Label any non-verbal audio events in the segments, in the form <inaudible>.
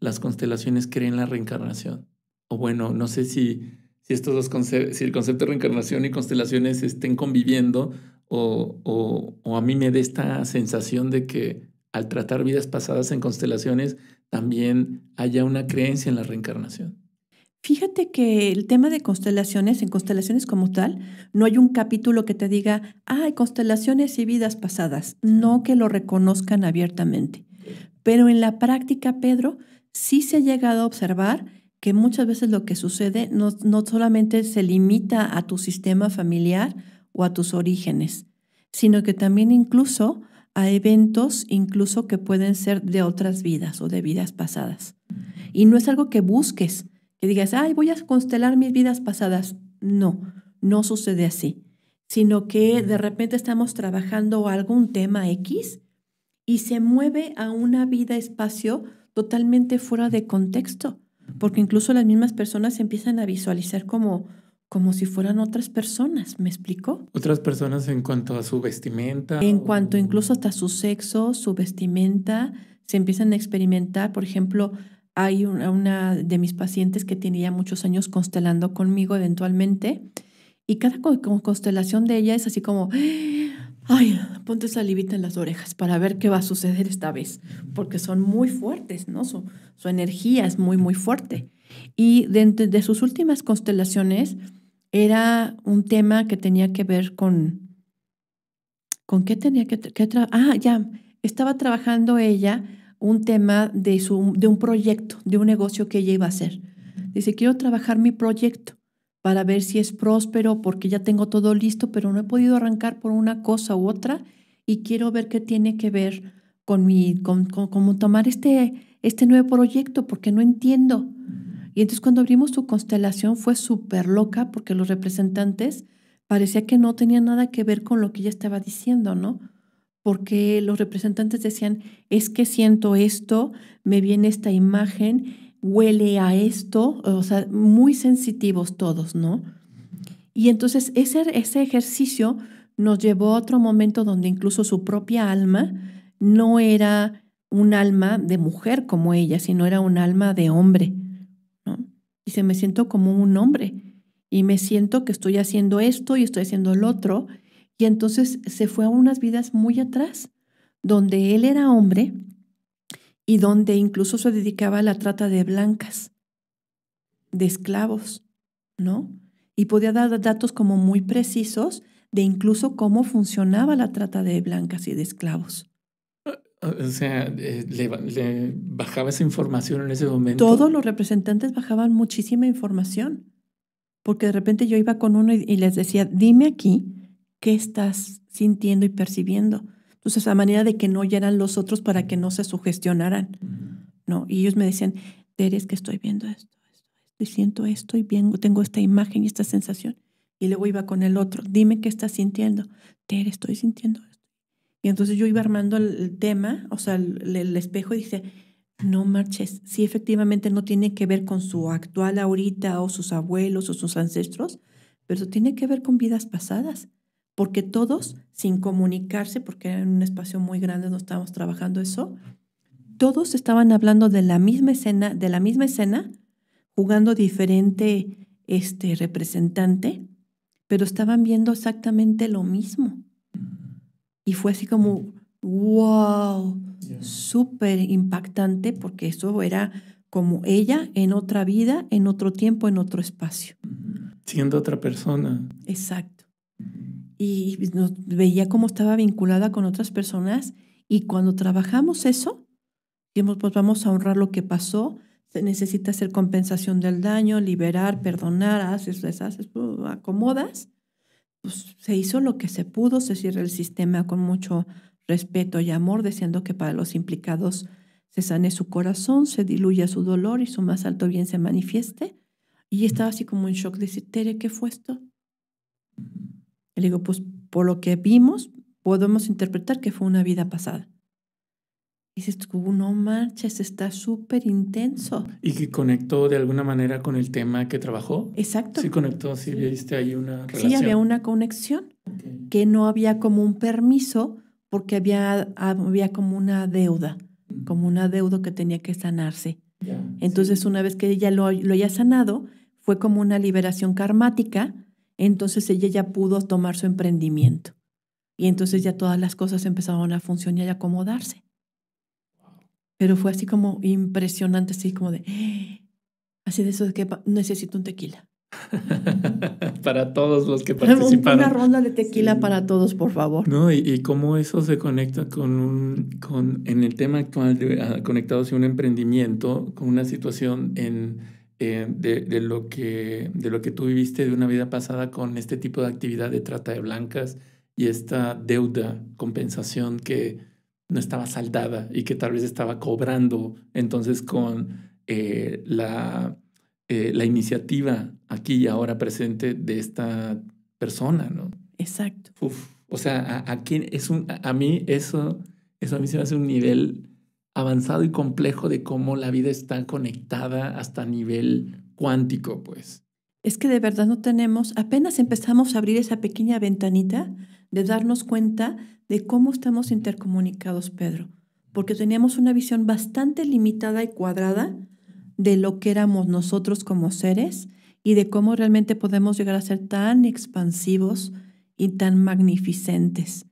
las constelaciones creen la reencarnación. O bueno, no sé si, si estos dos si el concepto de reencarnación y constelaciones estén conviviendo o, a mí me da esta sensación de que al tratar vidas pasadas en constelaciones también haya una creencia en la reencarnación. Fíjate que el tema de constelaciones, en constelaciones como tal, no hay un capítulo que te diga, hay constelaciones y vidas pasadas, no que lo reconozcan abiertamente. Pero en la práctica, Pedro, sí se ha llegado a observar que muchas veces lo que sucede no, solamente se limita a tu sistema familiar o a tus orígenes, sino que también incluso a eventos incluso que pueden ser de otras vidas o de vidas pasadas. Y no es algo que busques, que digas, ay, voy a constelar mis vidas pasadas. No, no sucede así, sino que de repente estamos trabajando algún tema X y se mueve a una vida-espacio totalmente fuera de contexto, porque incluso las mismas personas se empiezan a visualizar como, como si fueran otras personas, ¿me explico? Otras personas en cuanto a su vestimenta. En cuanto incluso hasta su sexo, su vestimenta, se empiezan a experimentar, por ejemplo, hay una, una de mis pacientes que tenía muchos años constelando conmigo eventualmente, y cada constelación de ella es así como, Ay, ponte salivita en las orejas para ver qué va a suceder esta vez, porque son muy fuertes, ¿no? Su, energía es muy, muy fuerte. Y de, sus últimas constelaciones era un tema que tenía que ver con... ¿Con qué tenía que, trabajar. Ah, ya, estaba trabajando ella un tema de, su, de un proyecto, de un negocio que ella iba a hacer. Dice, quiero trabajar mi proyecto para ver si es próspero, porque ya tengo todo listo, pero no he podido arrancar por una cosa u otra y quiero ver qué tiene que ver con mi, con, tomar este, este nuevo proyecto, porque no entiendo. Y entonces cuando abrimos su constelación fue súper loca porque los representantes parecía que no tenían nada que ver con lo que ella estaba diciendo, ¿no? Porque los representantes decían, es que siento esto, me viene esta imagen huele a esto, o sea, muy sensitivos todos, ¿no? Y entonces ese, ese ejercicio nos llevó a otro momento donde incluso su propia alma no era un alma de mujer como ella, sino era un alma de hombre. ¿no? Y se me siento como un hombre y me siento que estoy haciendo esto y estoy haciendo el otro. Y entonces se fue a unas vidas muy atrás, donde él era hombre y donde incluso se dedicaba a la trata de blancas, de esclavos, ¿no? Y podía dar datos como muy precisos de incluso cómo funcionaba la trata de blancas y de esclavos. Ah, ah, o sea, eh, le, bajaba esa información en ese momento. Todos los representantes bajaban muchísima información, porque de repente yo iba con uno y les decía, dime aquí qué estás sintiendo y percibiendo entonces, esa manera de que no oyeran los otros para que no se sugestionaran. ¿no? Y ellos me decían, Tere, es que estoy viendo esto, estoy siento esto, y tengo esta imagen y esta sensación. Y luego iba con el otro, dime qué estás sintiendo. Tere, estoy sintiendo esto. Y entonces yo iba armando el tema, o sea, el, espejo, y dice, no marches. Si sí, efectivamente no tiene que ver con su actual ahorita, o sus abuelos, o sus ancestros, pero tiene que ver con vidas pasadas porque todos, sin comunicarse, porque era en un espacio muy grande no estábamos trabajando eso, todos estaban hablando de la misma escena, de la misma escena, jugando diferente este representante, pero estaban viendo exactamente lo mismo. Y fue así como, wow, súper impactante, porque eso era como ella en otra vida, en otro tiempo, en otro espacio. Siendo otra persona. Exacto y nos veía cómo estaba vinculada con otras personas y cuando trabajamos eso, pues vamos a honrar lo que pasó, se necesita hacer compensación del daño, liberar, perdonar, haces, acomodas. Pues se hizo lo que se pudo, se cierra el sistema con mucho respeto y amor, deseando que para los implicados se sane su corazón, se diluya su dolor y su más alto bien se manifieste. Y estaba así como en shock de decir, Tere, ¿qué fue esto? Le digo, pues por lo que vimos, podemos interpretar que fue una vida pasada. Y dices tú, no manches, está súper intenso. Y que conectó de alguna manera con el tema que trabajó. Exacto. Sí, conectó, sí, viste ahí una relación. Sí, había una conexión. Que no había como un permiso, porque había, había como una deuda, como una deuda que tenía que sanarse. Entonces, una vez que ella lo, lo haya sanado, fue como una liberación karmática entonces ella ya pudo tomar su emprendimiento. Y entonces ya todas las cosas empezaron a funcionar y a acomodarse. Pero fue así como impresionante, así como de, ah, así de eso de que necesito un tequila. <laughs> para todos los que participaron. Una ronda de tequila para todos, por favor. No, y, cómo eso se conecta con un, con, en el tema actual, de, ah, un emprendimiento, con una situación en eh, de, lo que, de lo que tú viviste de una vida pasada con este tipo de actividad de trata de blancas y esta deuda, compensación que no estaba saldada y que tal vez estaba cobrando entonces con eh, la, eh, la iniciativa aquí y ahora presente de esta persona, ¿no? Exacto. o sea, a, quién es un, mí eso, eso a mí se me hace un nivel avanzado y complejo de cómo la vida está conectada hasta nivel cuántico, pues. Es que de verdad no tenemos, apenas empezamos a abrir esa pequeña ventanita de darnos cuenta de cómo estamos intercomunicados, Pedro, porque teníamos una visión bastante limitada y cuadrada de lo que éramos nosotros como seres y de cómo realmente podemos llegar a ser tan expansivos y tan magnificentes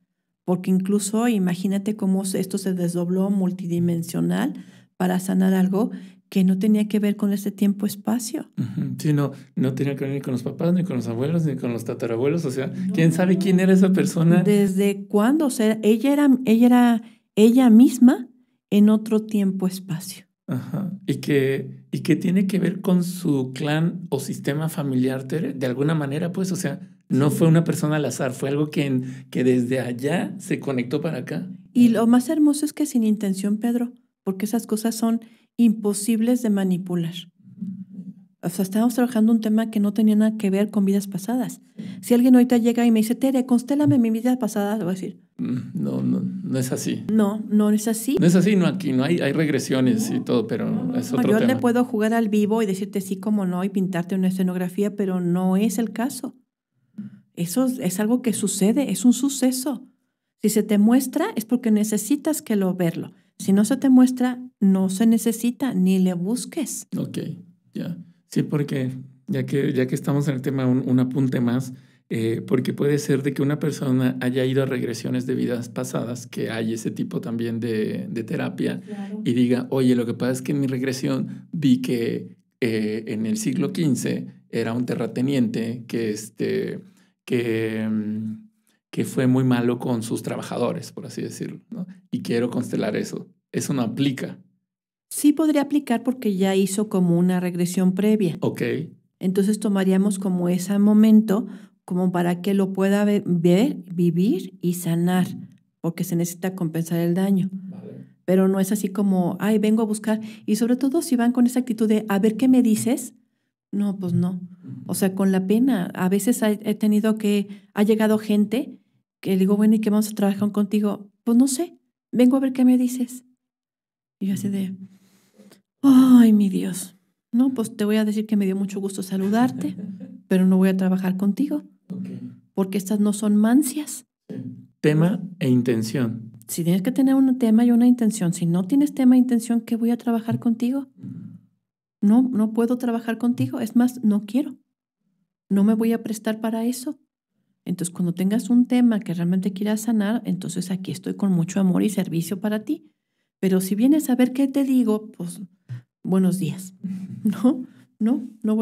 porque incluso imagínate cómo esto se desdobló multidimensional para sanar algo que no tenía que ver con ese tiempo-espacio. Sí, no, no tenía que ver ni con los papás, ni con los abuelos, ni con los tatarabuelos. O sea, quién sabe quién era esa persona. ¿Desde cuándo? O sea, ella era, ella era ella misma en otro tiempo-espacio. Ajá. Y que, y que tiene que ver con su clan o sistema familiar, de alguna manera, pues, o sea, no fue una persona al azar, fue algo que, que desde allá se conectó para acá. Y lo más hermoso es que sin intención, Pedro, porque esas cosas son imposibles de manipular. O sea, estábamos trabajando un tema que no tenía nada que ver con vidas pasadas. Si alguien ahorita llega y me dice, Tere, constélame mi vida pasada, le voy a decir. Mm, no, no, no es así. No, no es así. No es así, no aquí, no hay, hay regresiones y todo, pero no, es otro tema. Yo le puedo jugar al vivo y decirte sí como no y pintarte una escenografía, pero no es el caso. Eso es algo que sucede, es un suceso. Si se te muestra es porque necesitas que lo verlo. Si no se te muestra, no se necesita, ni le busques. Ok, ya. Sí, porque ya que, ya que estamos en el tema, un, apunte más, eh, porque puede ser de que una persona haya ido a regresiones de vidas pasadas, que hay ese tipo también de, terapia, y diga, oye, lo que pasa es que en mi regresión vi que eh, en el siglo XV era un terrateniente que este que, mm, que fue muy malo con sus trabajadores, por así decirlo, ¿no? Y quiero constelar eso. Eso no aplica. Sí podría aplicar porque ya hizo como una regresión previa. Ok. Entonces tomaríamos como ese momento como para que lo pueda ver, vivir y sanar, porque se necesita compensar el daño. Pero no es así como, ay, vengo a buscar. Y sobre todo si van con esa actitud de, a ver qué me dices, no, pues no. O sea, con la pena. A veces he tenido que, ha llegado gente que digo, bueno, ¿y qué vamos a trabajar contigo? Pues no sé, vengo a ver qué me dices. Y yo así de, ay, mi Dios. No, pues te voy a decir que me dio mucho gusto saludarte, <laughs> pero no voy a trabajar contigo. Porque estas no son mancias. Tema e intención. Si tienes que tener un tema y una intención, si no tienes tema e intención, ¿qué voy a trabajar contigo? no, no puedo trabajar contigo, es más, no quiero, no me voy a prestar para eso. Entonces, cuando tengas un tema que realmente quieras sanar, entonces aquí estoy con mucho amor y servicio para ti. Pero si vienes a ver qué te digo, pues buenos días. <laughs> No, no, no,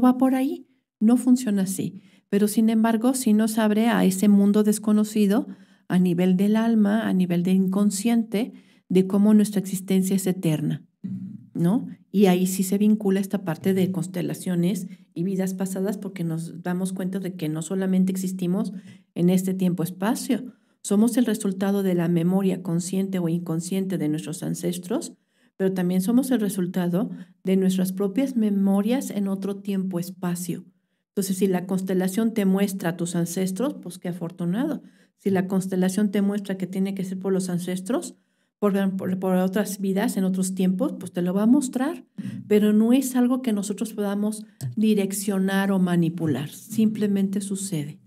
va por ahí, no funciona así. Pero sin embargo, si nos abre a ese mundo desconocido a nivel del alma, a nivel de inconsciente, de cómo nuestra existencia es eterna. ¿no? Y ahí sí se vincula esta parte de constelaciones y vidas pasadas porque nos damos cuenta de que no solamente existimos en este tiempo-espacio, somos el resultado de la memoria consciente o inconsciente de nuestros ancestros, pero también somos el resultado de nuestras propias memorias en otro tiempo-espacio. Entonces, si la constelación te muestra a tus ancestros, pues qué afortunado. Si la constelación te muestra que tiene que ser por los ancestros, por, otras vidas, en otros tiempos, pues te lo va a mostrar, pero no es algo que nosotros podamos direccionar o manipular, simplemente sucede.